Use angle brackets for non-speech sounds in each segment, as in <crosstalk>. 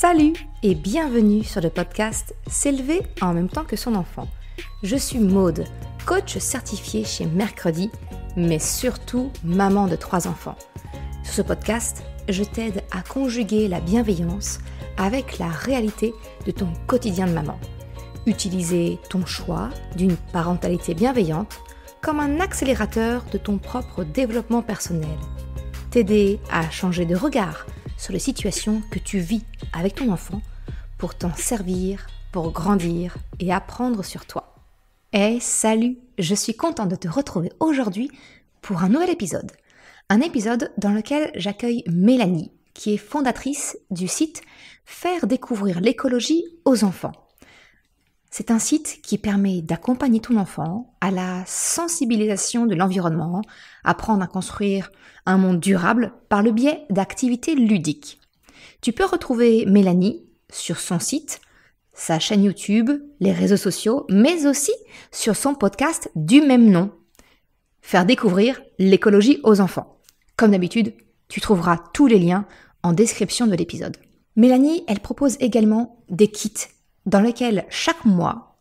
Salut et bienvenue sur le podcast S'élever en même temps que son enfant. Je suis Maude, coach certifié chez Mercredi, mais surtout maman de trois enfants. Sur ce podcast, je t'aide à conjuguer la bienveillance avec la réalité de ton quotidien de maman. Utiliser ton choix d'une parentalité bienveillante comme un accélérateur de ton propre développement personnel. T'aider à changer de regard sur les situations que tu vis avec ton enfant pour t'en servir, pour grandir et apprendre sur toi. Et eh, salut Je suis contente de te retrouver aujourd'hui pour un nouvel épisode. Un épisode dans lequel j'accueille Mélanie, qui est fondatrice du site Faire découvrir l'écologie aux enfants. C'est un site qui permet d'accompagner ton enfant à la sensibilisation de l'environnement, apprendre à construire un monde durable par le biais d'activités ludiques. Tu peux retrouver Mélanie sur son site, sa chaîne YouTube, les réseaux sociaux, mais aussi sur son podcast du même nom. Faire découvrir l'écologie aux enfants. Comme d'habitude, tu trouveras tous les liens en description de l'épisode. Mélanie, elle propose également des kits dans lequel chaque mois,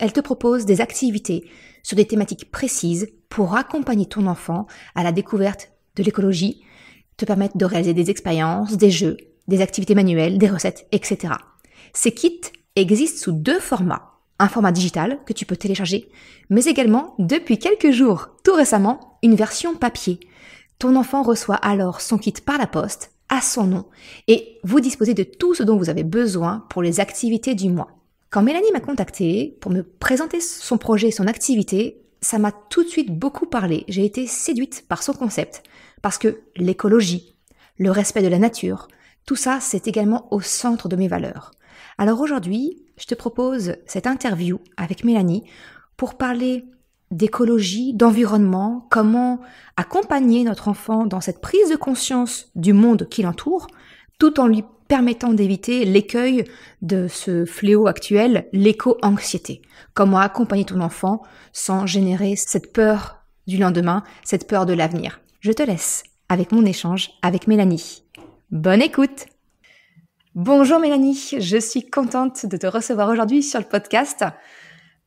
elle te propose des activités sur des thématiques précises pour accompagner ton enfant à la découverte de l'écologie, te permettre de réaliser des expériences, des jeux, des activités manuelles, des recettes, etc. Ces kits existent sous deux formats. Un format digital que tu peux télécharger, mais également, depuis quelques jours, tout récemment, une version papier. Ton enfant reçoit alors son kit par la poste à son nom et vous disposez de tout ce dont vous avez besoin pour les activités du mois. Quand Mélanie m'a contacté pour me présenter son projet, son activité, ça m'a tout de suite beaucoup parlé. J'ai été séduite par son concept parce que l'écologie, le respect de la nature, tout ça, c'est également au centre de mes valeurs. Alors aujourd'hui, je te propose cette interview avec Mélanie pour parler d'écologie, d'environnement, comment accompagner notre enfant dans cette prise de conscience du monde qui l'entoure, tout en lui permettant d'éviter l'écueil de ce fléau actuel, l'éco-anxiété. Comment accompagner ton enfant sans générer cette peur du lendemain, cette peur de l'avenir. Je te laisse avec mon échange avec Mélanie. Bonne écoute Bonjour Mélanie, je suis contente de te recevoir aujourd'hui sur le podcast.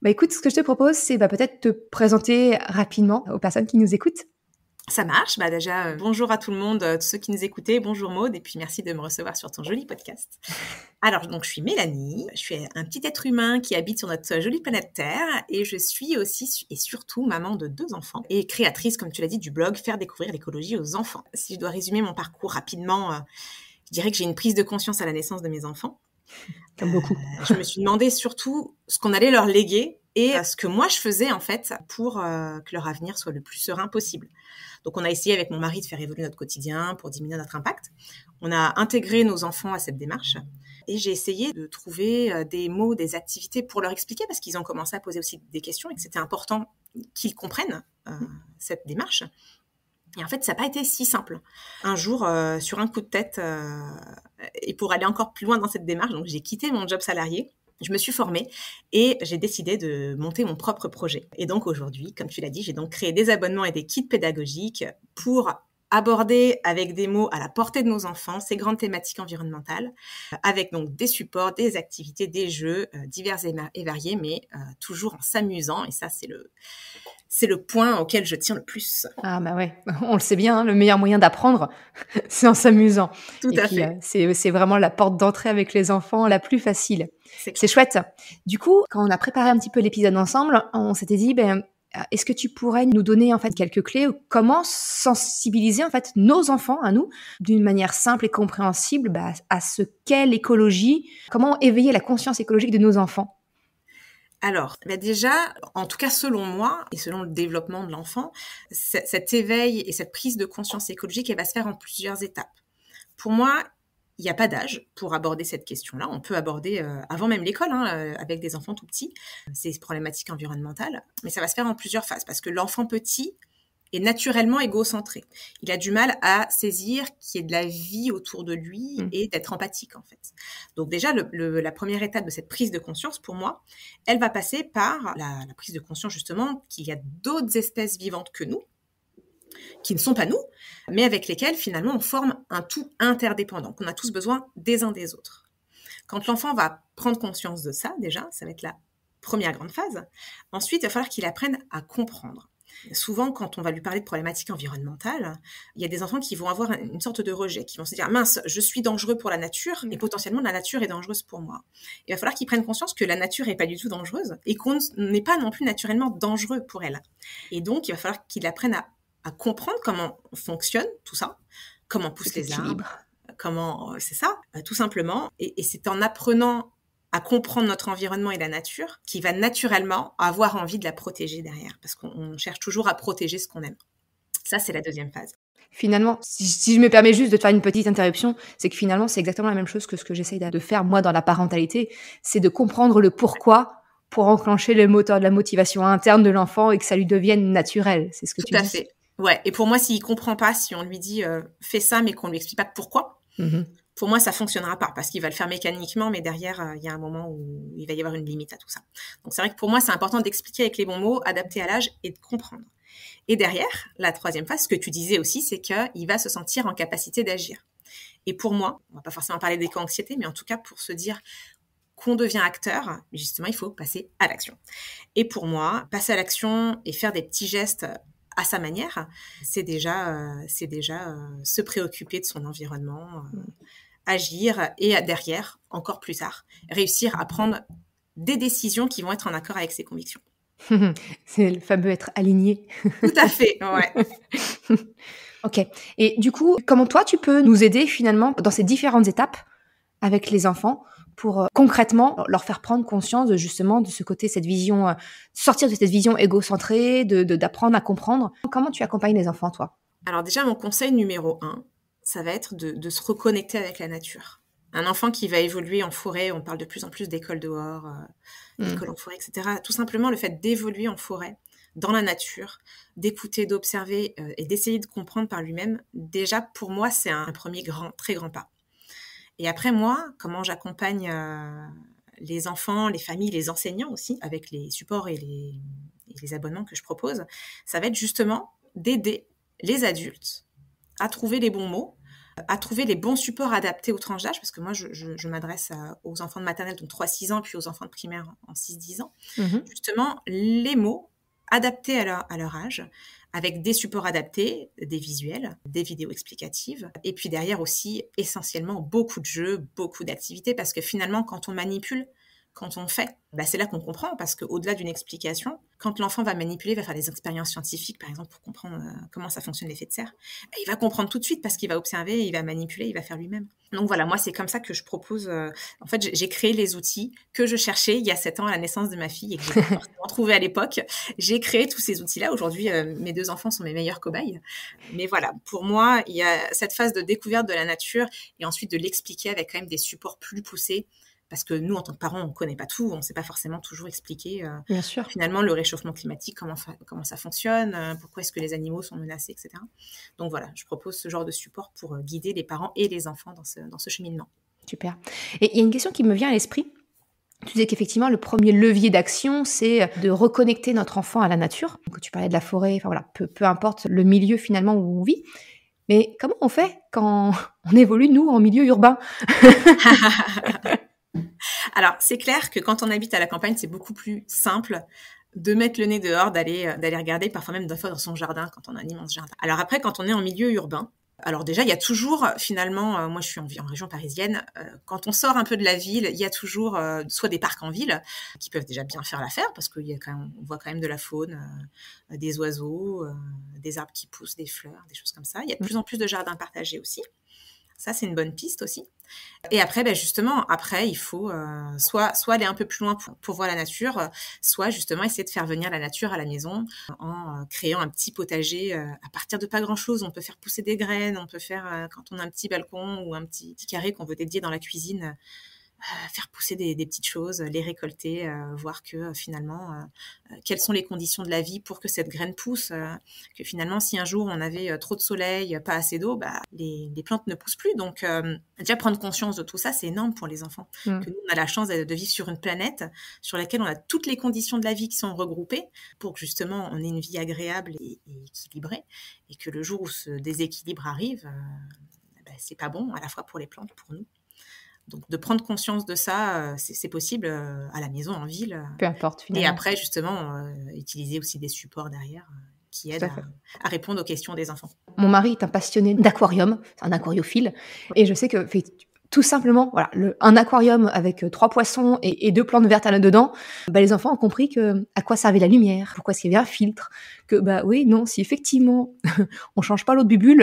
Bah écoute, ce que je te propose, c'est bah, peut-être te présenter rapidement aux personnes qui nous écoutent. Ça marche. Bah déjà, euh, bonjour à tout le monde, à euh, tous ceux qui nous écoutaient. Bonjour Maude, et puis merci de me recevoir sur ton joli podcast. <laughs> Alors, donc, je suis Mélanie. Je suis un petit être humain qui habite sur notre jolie planète Terre, et je suis aussi et surtout maman de deux enfants et créatrice, comme tu l'as dit, du blog Faire découvrir l'écologie aux enfants. Si je dois résumer mon parcours rapidement, euh, je dirais que j'ai une prise de conscience à la naissance de mes enfants beaucoup. Euh, je me suis demandé surtout ce qu'on allait leur léguer et ce que moi je faisais en fait pour euh, que leur avenir soit le plus serein possible. Donc on a essayé avec mon mari de faire évoluer notre quotidien pour diminuer notre impact. On a intégré nos enfants à cette démarche et j'ai essayé de trouver euh, des mots, des activités pour leur expliquer parce qu'ils ont commencé à poser aussi des questions et que c'était important qu'ils comprennent mmh. cette démarche. Et en fait, ça n'a pas été si simple. Un jour, euh, sur un coup de tête, euh, et pour aller encore plus loin dans cette démarche, donc j'ai quitté mon job salarié. Je me suis formée et j'ai décidé de monter mon propre projet. Et donc aujourd'hui, comme tu l'as dit, j'ai donc créé des abonnements et des kits pédagogiques pour aborder avec des mots à la portée de nos enfants ces grandes thématiques environnementales, euh, avec donc des supports, des activités, des jeux euh, divers et, variés, mais euh, toujours en s'amusant. Et ça, c'est le c'est le point auquel je tiens le plus. Ah bah ouais, <laughs> on le sait bien, hein, le meilleur moyen d'apprendre, <laughs> c'est en s'amusant. Tout à fait. c'est vraiment la porte d'entrée avec les enfants la plus facile. C'est chouette. Du coup, quand on a préparé un petit peu l'épisode ensemble, on s'était dit, ben euh, est-ce que tu pourrais nous donner en fait quelques clés comment sensibiliser en fait nos enfants à nous d'une manière simple et compréhensible bah, à ce qu'est l'écologie Comment éveiller la conscience écologique de nos enfants alors, bah, déjà, en tout cas selon moi et selon le développement de l'enfant, cet éveil et cette prise de conscience écologique, elle va se faire en plusieurs étapes. Pour moi, il n'y a pas d'âge pour aborder cette question-là. On peut aborder euh, avant même l'école, hein, euh, avec des enfants tout petits, ces problématiques environnementales. Mais ça va se faire en plusieurs phases, parce que l'enfant petit est naturellement égocentré. Il a du mal à saisir qu'il y ait de la vie autour de lui mmh. et d'être empathique, en fait. Donc déjà, la première étape de cette prise de conscience, pour moi, elle va passer par la prise de conscience, justement, qu'il y a d'autres espèces vivantes que nous, qui ne sont pas nous, mais avec lesquels finalement on forme un tout interdépendant, qu'on a tous besoin des uns des autres. Quand l'enfant va prendre conscience de ça, déjà, ça va être la première grande phase. Ensuite, il va falloir qu'il apprenne à comprendre. Souvent, quand on va lui parler de problématiques environnementales, il y a des enfants qui vont avoir une sorte de rejet, qui vont se dire mince, je suis dangereux pour la nature mais mm. potentiellement la nature est dangereuse pour moi. Il va falloir qu'il prenne conscience que la nature n'est pas du tout dangereuse et qu'on n'est pas non plus naturellement dangereux pour elle. Et donc, il va falloir qu'il apprenne à à comprendre comment fonctionne tout ça, comment poussent les arbres, comment euh, c'est ça, euh, tout simplement. Et, c'est en apprenant à comprendre notre environnement et la nature qui va naturellement avoir envie de la protéger derrière, parce qu'on cherche toujours à protéger ce qu'on aime. Ça, c'est la deuxième phase. Finalement, si, je me permets juste de te faire une petite interruption, c'est que finalement, c'est exactement la même chose que ce que j'essaye de faire moi dans la parentalité, c'est de comprendre le pourquoi pour enclencher le moteur de la motivation interne de l'enfant et que ça lui devienne naturel. C'est ce que Tout tu à fait. Ouais, et pour moi, s'il comprend pas, si on lui dit euh, fais ça, mais qu'on lui explique pas pourquoi, mm-hmm. pour moi, ça fonctionnera pas parce qu'il va le faire mécaniquement, mais derrière, euh, il y a un moment où il va y avoir une limite à tout ça. Donc c'est vrai que pour moi, c'est important d'expliquer avec les bons mots, adapter à l'âge et de comprendre. Et derrière, la troisième phase, ce que tu disais aussi, c'est qu'il va se sentir en capacité d'agir. Et pour moi, on va pas forcément parler d'éco-anxiété, mais en tout cas pour se dire qu'on devient acteur, justement, il faut passer à l'action. Et pour moi, passer à l'action et faire des petits gestes à sa manière, c'est déjà, euh, c'est déjà euh, se préoccuper de son environnement, euh, agir et derrière, encore plus tard, réussir à prendre des décisions qui vont être en accord avec ses convictions. <laughs> c'est le fameux être aligné. Tout à fait, ouais. <laughs> ok. Et du coup, comment toi, tu peux nous aider finalement dans ces différentes étapes avec les enfants pour euh, concrètement leur faire prendre conscience de, justement de ce côté, cette vision, euh, sortir de cette vision égocentrée, d'apprendre de, d'apprendre à comprendre. Comment tu accompagnes les enfants, toi Alors déjà, mon conseil numéro un, ça va être de, se reconnecter avec la nature. Un enfant qui va évoluer en forêt, on parle de plus en plus d'écoles dehors, euh, mmh. en forêt, etc. Tout simplement le fait d'évoluer en forêt, dans la nature, d'écouter, d'observer et d'essayer de comprendre par lui-même, déjà pour moi c'est un, premier grand, très grand pas. Et après, moi, comment j'accompagne euh, les enfants, les familles, les enseignants aussi, avec les supports et les, abonnements que je propose, ça va être justement d'aider les adultes à trouver les bons mots, euh, à trouver les bons supports adaptés aux tranches d'âge, parce que moi, je, m'adresse euh, aux enfants de maternelle, donc 3-6 ans, puis aux enfants de primaire en 6-10 ans. Mmh justement, les mots adaptés à leur âge, avec des supports adaptés, des visuels, des vidéos explicatives, et puis derrière aussi essentiellement beaucoup de jeux, beaucoup d'activités, parce que finalement quand on manipule, quand on fait, bah, c'est là qu'on comprend, parce qu'au-delà d'une explication, quand l'enfant va manipuler, va faire des expériences scientifiques, par exemple, pour comprendre euh, comment ça fonctionne l'effet de serre, bah, il va comprendre tout de suite parce qu'il va observer, il va manipuler, il va faire lui-même. Donc voilà, moi, c'est comme ça que je propose. Euh, en fait, j'ai créé les outils que je cherchais il y a sept ans à la naissance de ma fille et que j'ai pas <laughs> trouvé à l'époque. J'ai créé tous ces outils-là. Aujourd'hui, euh, mes deux enfants sont mes meilleurs cobayes. Mais voilà, pour moi, il y a cette phase de découverte de la nature et ensuite de l'expliquer avec quand même des supports plus poussés parce que nous, en tant que parents, on ne connaît pas tout, on ne sait pas forcément toujours expliquer euh, Bien sûr. finalement le réchauffement climatique, comment, comment ça fonctionne, euh, pourquoi est-ce que les animaux sont menacés, etc. Donc voilà, je propose ce genre de support pour euh, guider les parents et les enfants dans ce, dans ce cheminement. Super. Et il y a une question qui me vient à l'esprit. Tu disais qu'effectivement, le premier levier d'action, c'est de reconnecter notre enfant à la nature. Donc, tu parlais de la forêt, enfin voilà, peu, peu importe le milieu finalement où on vit. Mais comment on fait quand <laughs> on évolue, nous, en milieu urbain <laughs> Alors, c'est clair que quand on habite à la campagne, c'est beaucoup plus simple de mettre le nez dehors, d'aller euh, regarder, parfois même deux fois dans son jardin quand on a un immense jardin. Alors après, quand on est en milieu urbain, alors déjà, il y a toujours euh, finalement, euh, moi je suis en, région parisienne, quand on sort un peu de la ville, il y a toujours soit des parcs en ville qui peuvent déjà bien faire l'affaire parce qu'on voit quand même de la faune, des oiseaux, des arbres qui poussent, des fleurs, des choses comme ça. Il y a de mmh. plus en plus de jardins partagés aussi. Ça, c'est une bonne piste aussi. Et après, ben justement, après, il faut euh, soit, soit aller un peu plus loin pour, voir la nature, euh, soit justement essayer de faire venir la nature à la maison en euh, créant un petit potager à partir de pas grand-chose. On peut faire pousser des graines, on peut faire, quand on a un petit balcon ou un petit carré qu'on veut dédier dans la cuisine, faire pousser des, petites choses, les récolter, euh, voir que euh, finalement, euh, quelles sont les conditions de la vie pour que cette graine pousse, que finalement, si un jour on avait trop de soleil, pas assez d'eau, bah, les, plantes ne poussent plus. Donc, déjà prendre conscience de tout ça, c'est énorme pour les enfants. Mm. Que nous, on a la chance de, vivre sur une planète sur laquelle on a toutes les conditions de la vie qui sont regroupées pour que justement on ait une vie agréable et, équilibrée et que le jour où ce déséquilibre arrive, bah, c'est pas bon à la fois pour les plantes, pour nous. Donc de prendre conscience de ça, euh, c'est possible euh, à la maison, en ville. Euh, Peu importe. Finalement. Et après, justement, utiliser aussi des supports derrière qui aident à, à, répondre aux questions des enfants. Mon mari est un passionné d'aquarium, un aquariophile, et je sais que tout simplement, voilà, un aquarium avec euh, trois poissons et, deux plantes vertes là-dedans, bah, les enfants ont compris que à quoi servait la lumière, pourquoi est-ce qu'il y avait un filtre, que bah oui, non, si effectivement <laughs> on change pas l'eau de bubule,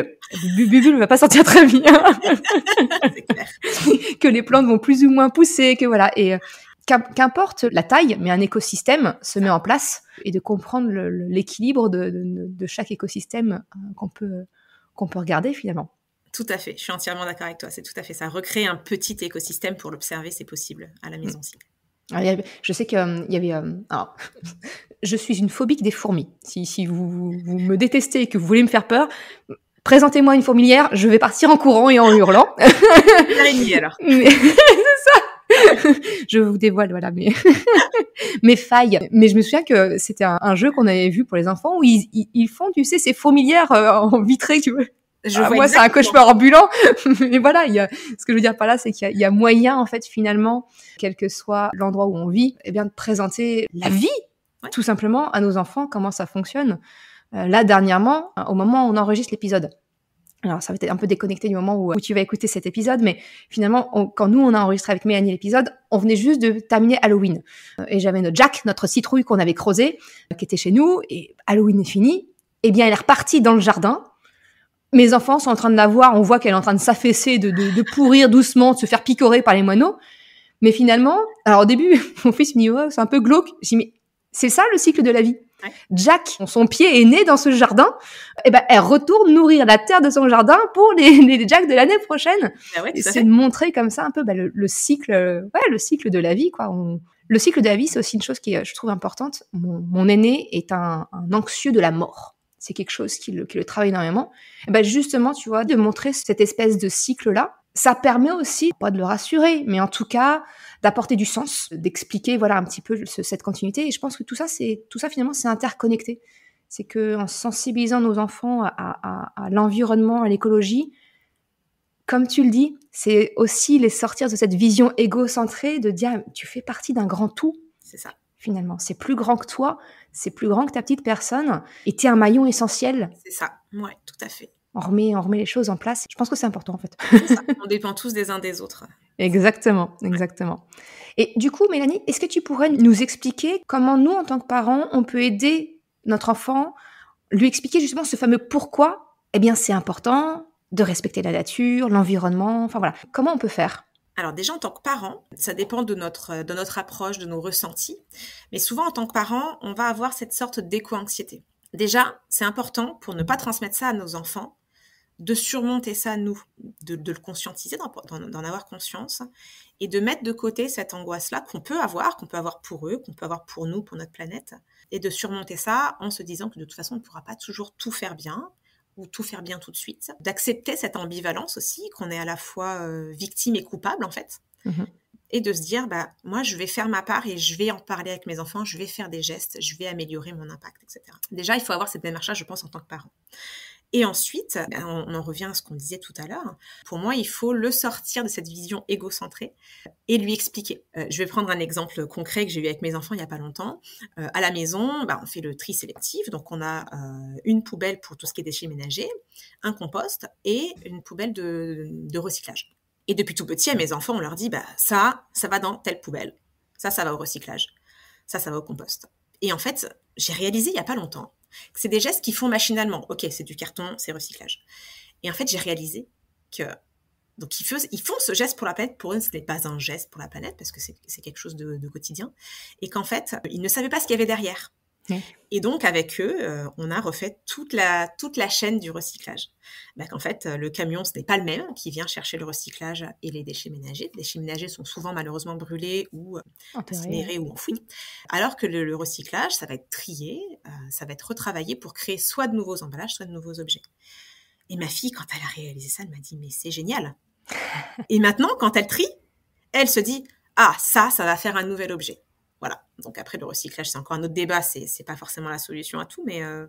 la bubule va pas sortir très bien, <laughs> <laughs> que les plantes vont plus ou moins pousser, que voilà, et euh, qu'importe la taille, mais un écosystème se met en place et de comprendre l'équilibre de, de, chaque écosystème euh, qu'on peut, qu'on peut regarder finalement. Tout à fait, je suis entièrement d'accord avec toi, c'est tout à fait ça. Recréer un petit écosystème pour l'observer, c'est possible à la maison mm. aussi. Ah, je sais qu'il euh, y avait... Euh, <laughs> je suis une phobique des fourmis. Si, si vous, vous, me détestez et que vous voulez me faire peur, présentez-moi une fourmilière, je vais partir en courant et en hurlant. L'araignée alors. <laughs> <laughs> c'est ça je vous dévoile, voilà, mes, failles. Mais je me souviens que c'était un, jeu qu'on avait vu pour les enfants où ils, font, tu sais, ces fourmilières euh, en vitrée, tu vois. Je ah, vois moi, c'est un cauchemar ambulant. <laughs> Mais voilà, ce que je veux dire par là, c'est qu'il y, y, a moyen, en fait, finalement, quel que soit l'endroit où on vit, eh bien, de présenter la vie, tout simplement, à nos enfants, comment ça fonctionne. Euh, là, dernièrement, euh, au moment où on enregistre l'épisode, alors ça va être un peu déconnecté du moment où, euh, tu vas écouter cet épisode, mais finalement, quand nous on a enregistré avec Mélanie l'épisode, on venait juste de terminer Halloween. Et j'avais notre Jack, notre citrouille qu'on avait creusée, qui était chez nous, et Halloween est fini. Eh bien, elle est repartie dans le jardin, mes enfants sont en train de la voir, on voit qu'elle est en train de s'affaisser, de, pourrir doucement, de se faire picorer par les moineaux. Mais finalement, alors au début, <laughs> mon fils me dit, c'est un peu glauque. Je dis, mais c'est ça le cycle de la vie. Jack, son pied est né dans ce jardin, et eh ben, elle retourne nourrir la terre de son jardin pour les, <laughs> les Jack de l'année prochaine. Ah c'est de montrer comme ça un peu bah, le, cycle, ouais, le cycle de la vie, quoi. le cycle de la vie, c'est aussi une chose qui, je trouve, importante. Mon, aîné est un, un anxieux de la mort c'est quelque chose qui le, travaille énormément. Et eh ben, justement, tu vois, de montrer cette espèce de cycle-là, ça permet aussi, pas de le rassurer, mais en tout cas d'apporter du sens, d'expliquer voilà un petit peu cette continuité. Et je pense que tout ça, c'est tout ça finalement, c'est interconnecté. C'est que en sensibilisant nos enfants à, à l'environnement, à l'écologie, comme tu le dis, c'est aussi les sortir de cette vision égocentrée de dire ah, tu fais partie d'un grand tout. C'est ça finalement. C'est plus grand que toi, c'est plus grand que ta petite personne, et tu es un maillon essentiel. C'est ça, ouais, tout à fait. On remet, on remet les choses en place. Je pense que c'est important en fait. On dépend tous des uns des autres. Exactement, exactement. Et du coup, Mélanie, est-ce que tu pourrais nous expliquer comment nous, en tant que parents, on peut aider notre enfant, lui expliquer justement ce fameux pourquoi Eh bien, c'est important de respecter la nature, l'environnement, enfin voilà. Comment on peut faire alors déjà en tant que parent, ça dépend euh, de notre, approche, de nos ressentis, mais souvent en tant que parent, on va avoir cette sorte d'éco-anxiété. Déjà, c'est important pour ne pas transmettre ça à nos enfants, de surmonter ça nous, de le conscientiser, d'en avoir conscience, et de mettre de côté cette angoisse-là qu'on peut avoir, qu'on peut avoir pour eux, qu'on peut avoir pour nous, pour notre planète, et de surmonter ça en se disant que de toute façon, on ne pourra pas toujours tout faire bien, ou tout faire bien tout de suite, d'accepter cette ambivalence aussi, qu'on est à la fois euh, victime et coupable en fait, mm-hmm. et de se dire, bah, moi je vais faire ma part et je vais en parler avec mes enfants, je vais faire des gestes, je vais améliorer mon impact, etc. Déjà, il faut avoir cette démarche-là, je pense, en tant que parent. Et ensuite, ben, on en revient à ce qu'on disait tout à l'heure, pour moi, il faut le sortir de cette vision égocentrée et lui expliquer. Euh, je vais prendre un exemple concret que j'ai eu avec mes enfants il n'y a pas longtemps. Euh, à la maison, ben, on fait le tri sélectif, donc on a euh, une poubelle pour tout ce qui est déchets ménagers, un compost et une poubelle de, recyclage. Et depuis tout petit, à mes enfants, on leur dit, bah, ça, ça va dans telle poubelle, ça, ça va au recyclage, ça, ça va au compost. Et en fait, j'ai réalisé il n'y a pas longtemps c'est des gestes qu'ils font machinalement. Ok, c'est du carton, c'est recyclage. Et en fait, j'ai réalisé que donc ils, font ce geste pour la planète. Pour eux, ce n'est pas un geste pour la planète parce que c'est quelque chose de quotidien. Et qu'en fait, ils ne savaient pas ce qu'il y avait derrière. Et donc, avec eux, euh, on a refait toute la, toute la chaîne du recyclage. Bah, en fait, euh, le camion, ce n'est pas le même qui vient chercher le recyclage et les déchets ménagers. Les déchets ménagers sont souvent malheureusement brûlés ou euh, incinérés ou enfouis. Alors que le, recyclage, ça va être trié, ça va être retravaillé pour créer soit de nouveaux emballages, soit de nouveaux objets. Et ma fille, quand elle a réalisé ça, elle m'a dit, mais c'est génial. <laughs> et maintenant, quand elle trie, elle se dit, ah, ça, ça va faire un nouvel objet. Voilà. Donc après, le recyclage, c'est encore un autre débat. C'est n'est pas forcément la solution à tout, mais, euh,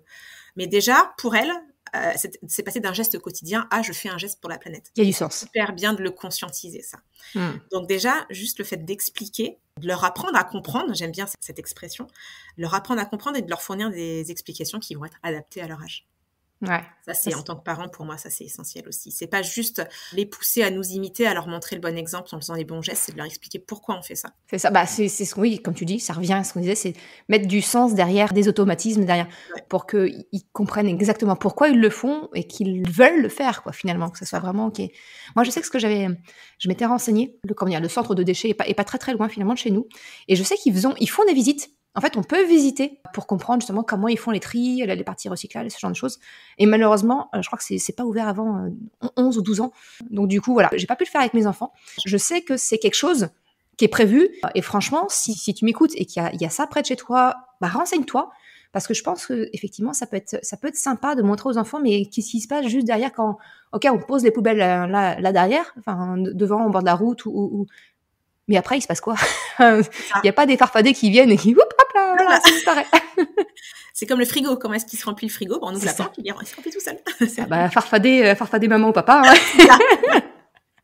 mais déjà, pour elle, euh, c'est passé d'un geste quotidien à je fais un geste pour la planète. Il y a du sens. Super bien de le conscientiser, ça. Hmm. Donc déjà, juste le fait d'expliquer, de leur apprendre à comprendre, j'aime bien cette expression, leur apprendre à comprendre et de leur fournir des explications qui vont être adaptées à leur âge. Ouais. Ça, c'est en tant que parent, pour moi, ça, c'est essentiel aussi. C'est pas juste les pousser à nous imiter, à leur montrer le bon exemple en faisant les bons gestes, c'est de leur expliquer pourquoi on fait ça. C'est ça. Bah, c'est ce oui, comme tu dis, ça revient à ce qu'on disait, c'est mettre du sens derrière, des automatismes derrière, pour pour qu'ils comprennent exactement pourquoi ils le font et qu'ils veulent le faire, quoi, finalement, que ça soit vraiment OK. Moi, je sais que ce que j'avais, je m'étais renseignée, le, le centre de déchets est pas, est pas très très loin, finalement, de chez nous. Et je sais qu'ils ils font des visites en fait, on peut visiter pour comprendre justement comment ils font les tri, euh, les parties recyclables, ce genre de choses. Et malheureusement, euh, je crois que c'est pas ouvert avant 11 euh, ou 12 ans. Donc du coup, voilà, j'ai pas pu le faire avec mes enfants. Je sais que c'est quelque chose qui est prévu. Et franchement, si, tu m'écoutes et qu'il y, a ça près de chez toi, bah renseigne-toi. Parce que je pense que effectivement, ça peut être, ça sympa de montrer aux enfants, mais qu'est-ce qui se passe juste derrière quand, ok, on pose les poubelles là, derrière, enfin devant, au bord de la route ou, ou mais après, il se passe quoi Il n'y a pas des farfadés qui viennent et qui, hop là, ça disparaît. <laughs> c'est comme le frigo. Comment est-ce qu'il se remplit le frigo On ouvre la porte, il se remplit tout seul. Ah bah, <laughs> Farfadé euh, maman ou papa. Hein.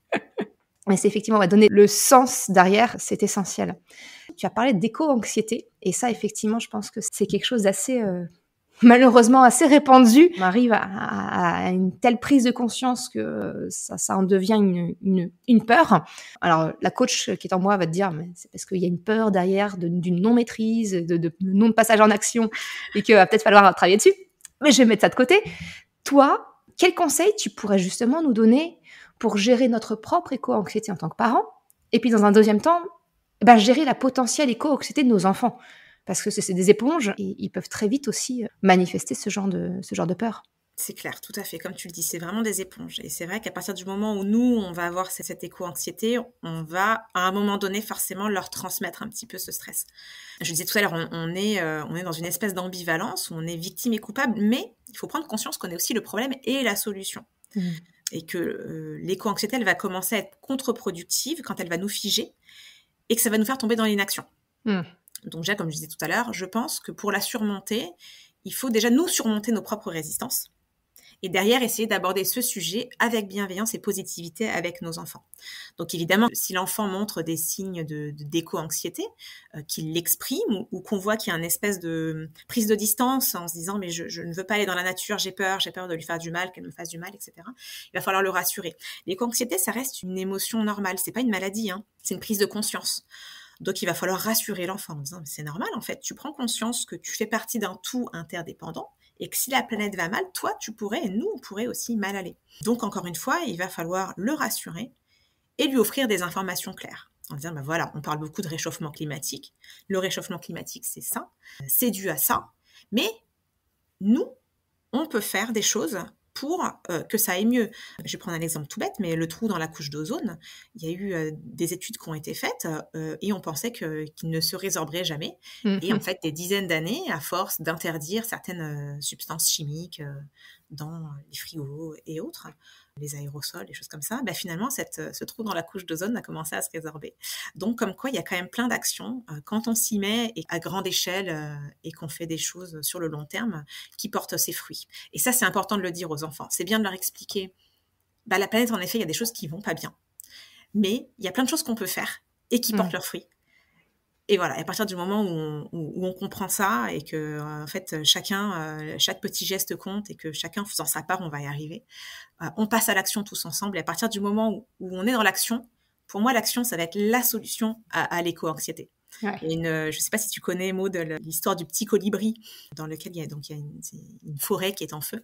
<laughs> Mais c'est effectivement, on va donner le sens derrière, c'est essentiel. Tu as parlé d'éco-anxiété, et ça, effectivement, je pense que c'est quelque chose d'assez euh, malheureusement assez répandu, on arrive à, une telle prise de conscience que ça, en devient une, peur. Alors la coach qui est en moi va te dire, mais c'est parce qu'il y a une peur derrière d'une non-maîtrise, de, non-passage en action, et qu'il va peut-être falloir travailler dessus. Mais je vais mettre ça de côté. Toi, quel conseil tu pourrais justement nous donner pour gérer notre propre éco-anxiété en tant que parent Et puis dans un deuxième temps, bah, gérer la potentielle éco-anxiété de nos enfants parce que c'est des éponges et ils peuvent très vite aussi euh, manifester ce genre de, ce genre de peur. C'est clair, tout à fait. Comme tu le dis, c'est vraiment des éponges. Et c'est vrai qu'à partir du moment où nous, on va avoir cette, éco-anxiété, on va à un moment donné forcément leur transmettre un petit peu ce stress. Je disais tout à l'heure, on, est, euh, on est dans une espèce d'ambivalence on est victime et coupable, mais il faut prendre conscience qu'on est aussi le problème et la solution. Mmh. Et que euh, l'éco-anxiété, elle va commencer à être contre-productive quand elle va nous figer et que ça va nous faire tomber dans l'inaction. Mmh. Donc déjà, comme je disais tout à l'heure, je pense que pour la surmonter, il faut déjà nous surmonter nos propres résistances. Et derrière, essayer d'aborder ce sujet avec bienveillance et positivité avec nos enfants. Donc évidemment, si l'enfant montre des signes de, d'éco-anxiété, euh, qu'il l'exprime ou, qu'on voit qu'il y a une espèce de prise de distance en se disant mais je, ne veux pas aller dans la nature, j'ai peur, j'ai peur de lui faire du mal, qu'elle me fasse du mal, etc. Il va falloir le rassurer. L'éco-anxiété, ça reste une émotion normale, ce n'est pas une maladie, hein, c'est une prise de conscience. Donc il va falloir rassurer l'enfant en disant c'est normal en fait, tu prends conscience que tu fais partie d'un tout interdépendant et que si la planète va mal, toi tu pourrais et nous on pourrait aussi mal aller. Donc encore une fois, il va falloir le rassurer et lui offrir des informations claires en disant ben voilà, on parle beaucoup de réchauffement climatique. Le réchauffement climatique c'est ça, c'est dû à ça, mais nous on peut faire des choses pour euh, que ça aille mieux. Je vais prendre un exemple tout bête, mais le trou dans la couche d'ozone, il y a eu euh, des études qui ont été faites euh, et on pensait qu'il ne se résorberait jamais. Et en mhm. fait, des dizaines d'années, à force d'interdire certaines substances chimiques, dans les frigos et autres, les aérosols, les choses comme ça, bah finalement, cette, euh, ce trou dans la couche d'ozone a commencé à se résorber. Donc, comme quoi, il y a quand même plein d'actions euh, quand on s'y met et à grande échelle euh, et qu'on fait des choses sur le long terme qui portent ses fruits. Et ça, c'est important de le dire aux enfants. C'est bien de leur expliquer. Bah, la planète, en effet, il y a des choses qui vont pas bien. Mais il y a plein de choses qu'on peut faire et qui portent mmh. leurs fruits et voilà, à partir du moment où on, comprend ça et que euh, en fait chacun, euh, chaque petit geste compte et que chacun faisant sa part, on va y arriver. Euh, on passe à l'action tous ensemble. Et à partir du moment où, on est dans l'action, pour moi, l'action, ça va être la solution à, l'éco-anxiété. je ne sais pas si tu connais, Maud, l'histoire du petit colibri, dans lequel il y a, donc, une, forêt qui est en feu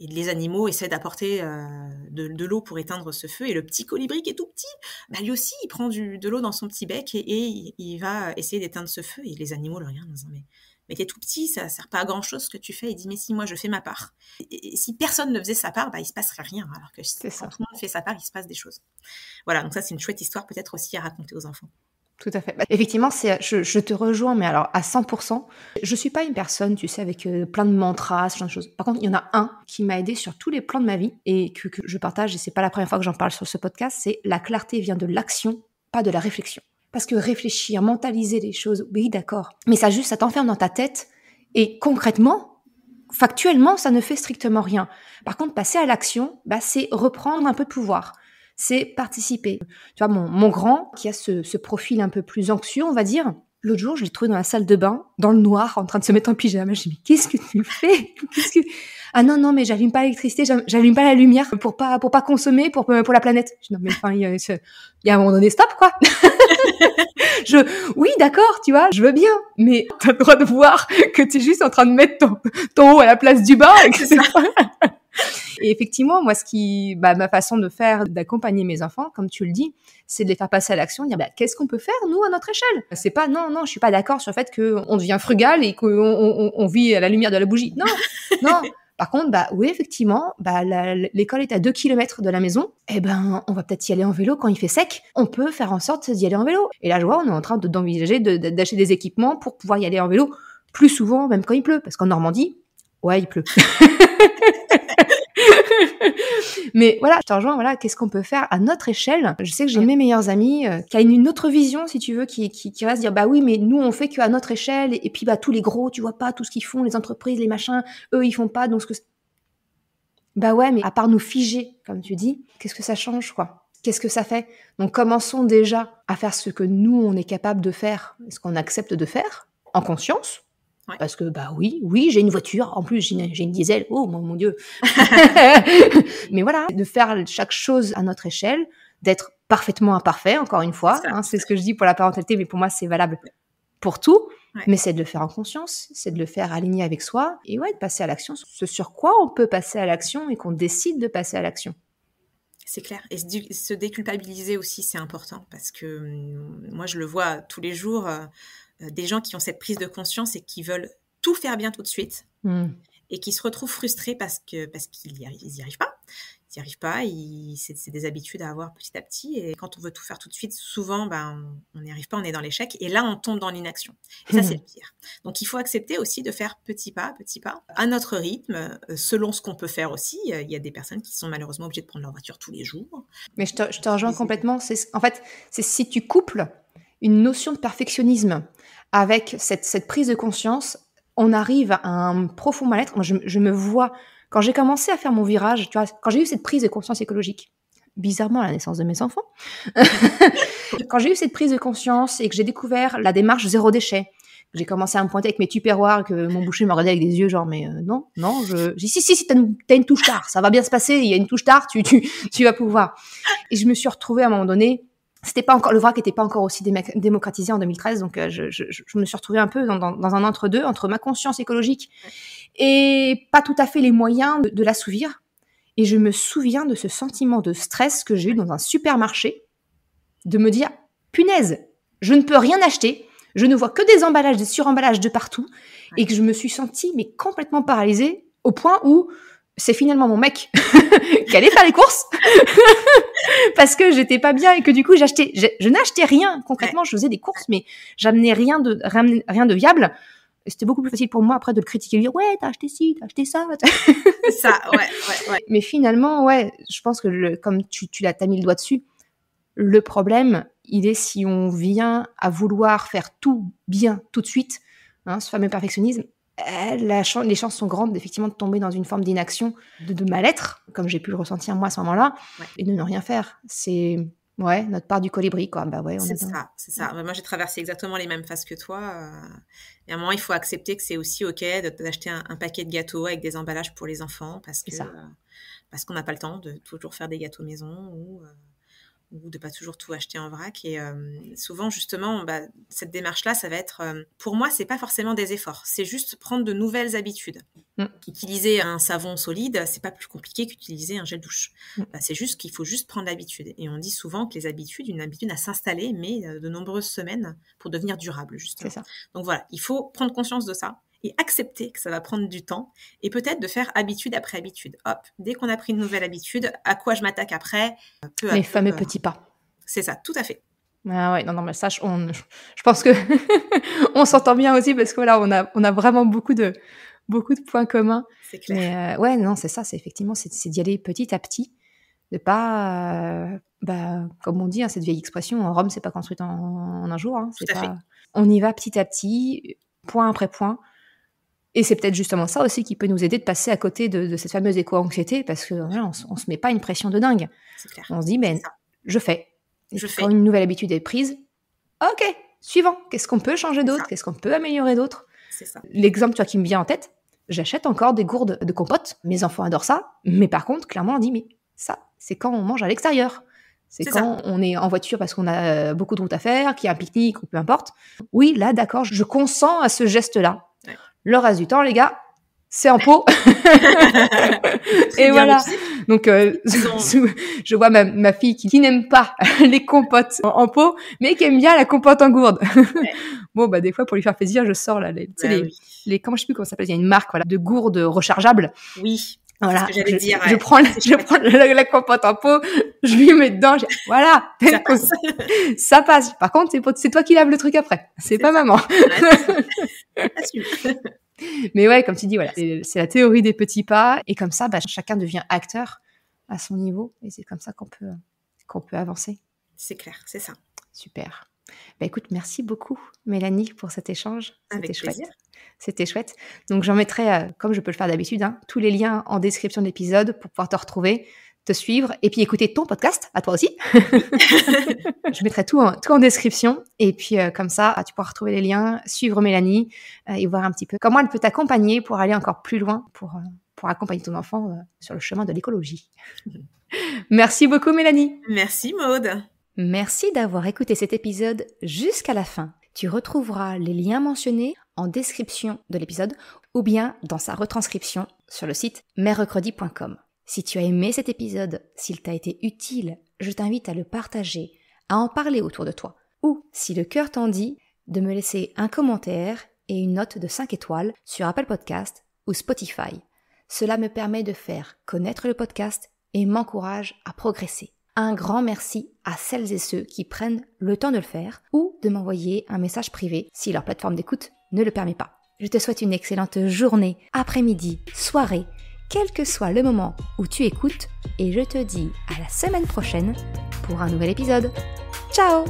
et les animaux essaient d'apporter euh, de, l'eau pour éteindre ce feu. Et le petit colibri qui est tout petit, bah, lui aussi, il prend de l'eau dans son petit bec et, il, va essayer d'éteindre ce feu. Et les animaux le regardent en disant Mais, mais t'es tout petit, ça sert pas à grand chose ce que tu fais. Il dit Mais si moi je fais ma part. Et, si personne ne faisait sa part, bah, il se passerait rien. Alors que si, quand tout le monde fait sa part, il se passe des choses. Voilà, donc ça, c'est une chouette histoire peut-être aussi à raconter aux enfants. Tout à fait. Bah, effectivement, c'est, euh, je, te rejoins, mais alors à 100%. Je suis pas une personne, tu sais, avec euh, plein de mantras, ce genre de choses. Par contre, il y en a un qui m'a aidé sur tous les plans de ma vie et que, je partage, et c'est pas la première fois que j'en parle sur ce podcast, c'est la clarté vient de l'action, pas de la réflexion. Parce que réfléchir, mentaliser les choses, oui, d'accord. Mais ça juste, ça t'enferme dans ta tête. Et concrètement, factuellement, ça ne fait strictement rien. Par contre, passer à l'action, bah, c'est reprendre un peu de pouvoir c'est participer. Tu vois, mon, mon grand, qui a ce, profil un peu plus anxieux, on va dire, l'autre jour, je l'ai trouvé dans la salle de bain, dans le noir, en train de se mettre en pyjama. Je dit, mais qu'est-ce que tu fais que... Ah non, non, mais j'allume pas l'électricité, j'allume pas la lumière pour pas, pour pas consommer, pour, euh, pour la planète. Je dis, non, mais enfin, il y, a, un moment donné, stop, quoi. <laughs> je, oui, d'accord, tu vois, je veux bien, mais t'as le droit de voir que tu es juste en train de mettre ton, ton haut à la place du bas <laughs> Et effectivement, moi, ce qui, bah, ma façon de faire, d'accompagner mes enfants, comme tu le dis, c'est de les faire passer à l'action, de dire, bah, qu'est-ce qu'on peut faire, nous, à notre échelle? C'est pas, non, non, je suis pas d'accord sur le fait qu'on devient frugal et qu'on vit à la lumière de la bougie. Non, <laughs> non. Par contre, bah oui, effectivement, bah, l'école est à 2 km de la maison. Eh ben, on va peut-être y aller en vélo quand il fait sec. On peut faire en sorte d'y aller en vélo. Et là, je vois, on est en train d'envisager d'acheter des équipements pour pouvoir y aller en vélo plus souvent, même quand il pleut. Parce qu'en Normandie, ouais, il pleut. <laughs> Mais voilà, je te rejoins, voilà, qu'est-ce qu'on peut faire à notre échelle Je sais que j'ai mes meilleurs amis euh, qui a une autre vision, si tu veux, qui, qui, va se dire, bah oui, mais nous, on fait qu'à notre échelle, et, puis bah tous les gros, tu vois pas tout ce qu'ils font, les entreprises, les machins, eux, ils font pas, donc ce que... Bah ouais, mais à part nous figer, comme tu dis, qu'est-ce que ça change, quoi Qu'est-ce que ça fait Donc commençons déjà à faire ce que nous, on est capable de faire, ce qu'on accepte de faire, en conscience, parce que bah oui, oui, j'ai une voiture. En plus, j'ai une, diesel. Oh mon, dieu. <laughs> Mais voilà, de faire chaque chose à notre échelle, d'être parfaitement imparfait. Encore une fois, c'est hein, ce que je dis pour la parentalité, mais pour moi, c'est valable pour tout. Mais c'est de le faire en conscience, c'est de le faire aligner avec soi et ouais, de passer à l'action. Ce sur quoi on peut passer à l'action et qu'on décide de passer à l'action. C'est clair. Et se déculpabiliser aussi, c'est important parce que hum, moi, je le vois tous les jours. Euh, euh, des gens qui ont cette prise de conscience et qui veulent tout faire bien tout de suite hmm. et qui se retrouvent frustrés parce que parce qu'ils n'y arrivent, pas. Ils n'y arrivent pas, c'est des habitudes à avoir petit à petit. Et quand on veut tout faire tout de suite, souvent, ben, on n'y arrive pas, on est dans l'échec. Et là, on tombe dans l'inaction. Et ça, hmm. c'est le pire. Donc, il faut accepter aussi de faire petit pas, petit pas, à notre rythme, euh, selon ce qu'on peut faire aussi. Il y a des personnes qui sont malheureusement obligées de prendre leur voiture tous les jours. Mais je je te rejoins complètement. En fait, c'est si tu couples une notion de perfectionnisme avec cette, prise de conscience, on arrive à un profond mal-être. je, me vois, quand j'ai commencé à faire mon virage, tu vois, quand j'ai eu cette prise de conscience écologique, bizarrement la naissance de mes enfants, <laughs> quand j'ai eu cette prise de conscience et que j'ai découvert la démarche zéro déchet, j'ai commencé à me pointer avec mes tupperwares, que mon boucher me regardait avec des yeux, genre, mais euh, non, non, je. J'ai si, si, si, t'as une, touche tard, ça va bien se passer, il y a une touche tard, tu, tu vas pouvoir. Et je me suis retrouvée à un moment donné, c'était pas encore le vrac n'était pas encore aussi démocratisé en 2013 donc euh, je, me suis retrouvée un peu dans, un entre deux entre ma conscience écologique et pas tout à fait les moyens de, l'assouvir et je me souviens de ce sentiment de stress que j'ai eu dans un supermarché de me dire punaise je ne peux rien acheter je ne vois que des emballages des suremballages de partout et que je me suis senti mais complètement paralysée au point où c'est finalement mon mec <laughs> qui allait faire les courses <laughs> parce que j'étais pas bien et que du coup j'achetais je, n'achetais rien concrètement je faisais des courses mais j'amenais rien de rien de viable c'était beaucoup plus facile pour moi après de le critiquer et lui dire ouais t'as acheté ci t'as acheté ça <laughs> ça ouais, mais finalement ouais je pense que le, comme tu tu l'as mis le doigt dessus le problème il est si on vient à vouloir faire tout bien tout de suite hein, ce fameux perfectionnisme les chances sont grandes effectivement de tomber dans une forme d'inaction, de, mal-être, comme j'ai pu le ressentir moi à ce moment-là, et de ne rien faire. C'est ouais notre part du colibri quoi. Bah ouais, c'est ça, c'est ça. Bah, moi j'ai traversé exactement les mêmes phases que toi. Euh, et à un moment il faut accepter que c'est aussi ok d'acheter un, paquet de gâteaux avec des emballages pour les enfants parce que ça. Euh, parce qu'on n'a pas le temps de toujours faire des gâteaux maison ou euh, ou de pas toujours tout acheter en vrac. Et euh, souvent, justement, bah, cette démarche-là, ça va être, euh, pour moi, c'est pas forcément des efforts, c'est juste prendre de nouvelles habitudes. Mm. Utiliser un savon solide, c'est pas plus compliqué qu'utiliser un gel douche. Mm. Bah, c'est juste qu'il faut juste prendre l'habitude. Et on dit souvent que les habitudes, une habitude à s'installer, mais euh, de nombreuses semaines pour devenir durable, justement. Ça. Donc voilà, il faut prendre conscience de ça et accepter que ça va prendre du temps et peut-être de faire habitude après habitude. Hop, dès qu'on a pris une nouvelle habitude, à quoi je m'attaque après euh, peu Les fameux euh, petits pas. C'est ça, tout à fait. Ah ouais, non, non, mais ça, je pense que <laughs> on s'entend bien aussi parce que voilà, on a, on a vraiment beaucoup de, beaucoup de points communs. C'est clair. Mais euh, ouais, non, c'est ça, c'est effectivement, c'est d'y aller petit à petit, de pas, bah, comme on dit, hein, cette vieille expression, en Rome, c'est pas construite en, un jour. Hein, tout à fait. On y va petit à petit, point après point, et c'est peut-être justement ça aussi qui peut nous aider de passer à côté de, cette fameuse éco-anxiété, parce que voilà, on, se met pas une pression de dingue. On se dit, ben, je fais. Quand une nouvelle habitude est prise, ok, suivant. Qu'est-ce qu'on peut changer d'autre Qu'est-ce qu'on peut améliorer d'autre L'exemple, qui me vient en tête, j'achète encore des gourdes de compote. Mes enfants adorent ça, mais par contre, clairement, on dit, mais ça, c'est quand on mange à l'extérieur. C'est quand on est en voiture parce qu'on a euh, beaucoup de route à faire, qu'il y a un pique-nique ou peu importe. Oui, là, d'accord, je consens à ce geste-là. Le reste du temps, les gars, c'est en pot. <laughs> et voilà. Donc, euh, <laughs> je vois ma, fille qui, n'aime pas <laughs> les compotes en, pot, mais qui aime bien la compote en gourde. bon, bah, des fois, pour lui faire plaisir, je sors là, les, bah les, comment je sais plus comment ça s'appelle, il y a une marque, voilà, de gourde rechargeable. Oui. Voilà, je, dire, je, prends, la, je prends la, compote en pot, <laughs> je lui mets dedans, voilà, ça passe. Par contre, c'est toi qui laves le truc après, c'est pas maman. <laughs> <laughs> Mais ouais, comme tu dis, voilà, c'est la théorie des petits pas, et comme ça, bah, chacun devient acteur à son niveau, et c'est comme ça qu'on peut, qu'on peut avancer. C'est clair, c'est ça. Super. Bah écoute, merci beaucoup Mélanie pour cet échange. C'était chouette. C'était chouette. Donc j'en mettrai, euh, comme je peux le faire d'habitude, hein, tous les liens en description de l'épisode pour pouvoir te retrouver, te suivre et puis écouter ton podcast, à toi aussi. <laughs> je mettrai tout en, tout en description et puis euh, comme ça, tu pourras retrouver les liens, suivre Mélanie euh, et voir un petit peu comment elle peut t'accompagner pour aller encore plus loin, pour, pour accompagner ton enfant sur le chemin de l'écologie. <laughs> merci beaucoup Mélanie. Merci Maude. Merci d'avoir écouté cet épisode jusqu'à la fin. Tu retrouveras les liens mentionnés en description de l'épisode ou bien dans sa retranscription sur le site merrecredi.com. Si tu as aimé cet épisode, s'il t'a été utile, je t'invite à le partager, à en parler autour de toi, ou, si le cœur t'en dit, de me laisser un commentaire et une note de 5 étoiles sur Apple Podcast ou Spotify. Cela me permet de faire connaître le podcast et m'encourage à progresser. Un grand merci à celles et ceux qui prennent le temps de le faire ou de m'envoyer un message privé si leur plateforme d'écoute ne le permet pas. Je te souhaite une excellente journée, après-midi, soirée, quel que soit le moment où tu écoutes, et je te dis à la semaine prochaine pour un nouvel épisode. Ciao